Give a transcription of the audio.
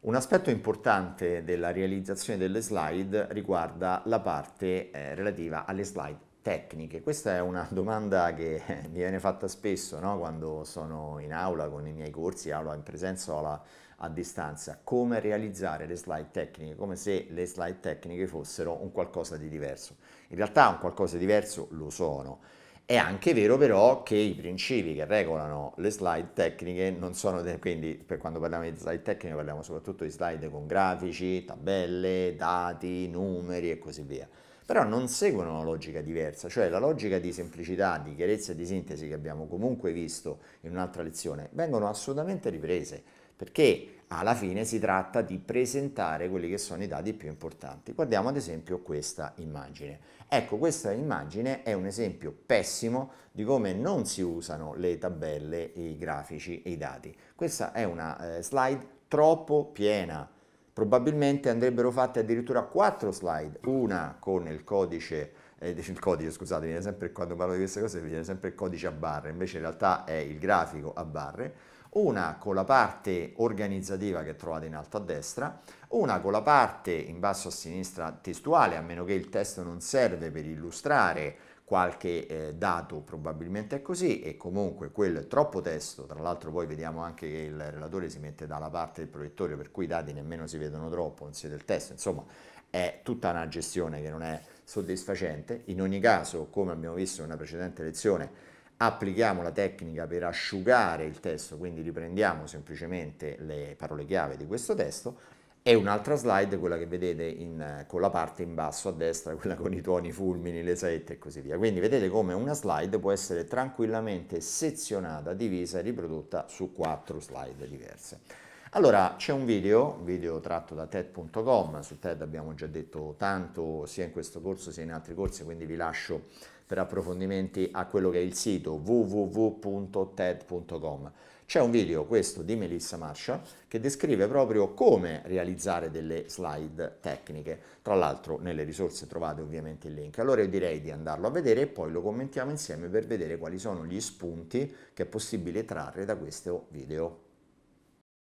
Un aspetto importante della realizzazione delle slide riguarda la parte eh, relativa alle slide tecniche. Questa è una domanda che eh, mi viene fatta spesso no? quando sono in aula con i miei corsi, aula in presenza o aula a distanza, come realizzare le slide tecniche, come se le slide tecniche fossero un qualcosa di diverso. In realtà un qualcosa di diverso lo sono. È anche vero però che i principi che regolano le slide tecniche non sono, de- quindi per quando parliamo di slide tecniche parliamo soprattutto di slide con grafici, tabelle, dati, numeri e così via. Però non seguono una logica diversa, cioè la logica di semplicità, di chiarezza e di sintesi che abbiamo comunque visto in un'altra lezione, vengono assolutamente riprese perché alla fine si tratta di presentare quelli che sono i dati più importanti. Guardiamo ad esempio questa immagine. Ecco, questa immagine è un esempio pessimo di come non si usano le tabelle, i grafici e i dati. Questa è una eh, slide troppo piena. Probabilmente andrebbero fatte addirittura quattro slide, una con il codice eh, il codice, scusate, viene sempre, quando parlo di queste cose viene sempre il codice a barre, invece in realtà è il grafico a barre, una con la parte organizzativa che trovate in alto a destra, una con la parte in basso a sinistra testuale, a meno che il testo non serve per illustrare qualche eh, dato, probabilmente è così, e comunque quel troppo testo, tra l'altro poi vediamo anche che il relatore si mette dalla parte del proiettore, per cui i dati nemmeno si vedono troppo, non si vede il testo, insomma è tutta una gestione che non è soddisfacente, in ogni caso, come abbiamo visto in una precedente lezione, applichiamo la tecnica per asciugare il testo, quindi riprendiamo semplicemente le parole chiave di questo testo, e un'altra slide, quella che vedete in, con la parte in basso a destra, quella con i tuoni, fulmini, le saette e così via. Quindi vedete come una slide può essere tranquillamente sezionata, divisa e riprodotta su quattro slide diverse. Allora, c'è un video, un video tratto da TED.com, su TED abbiamo già detto tanto sia in questo corso sia in altri corsi, quindi vi lascio per approfondimenti a quello che è il sito www.ted.com. C'è un video, questo di Melissa Marshall, che descrive proprio come realizzare delle slide tecniche. Tra l'altro nelle risorse trovate ovviamente il link. Allora io direi di andarlo a vedere e poi lo commentiamo insieme per vedere quali sono gli spunti che è possibile trarre da questo video.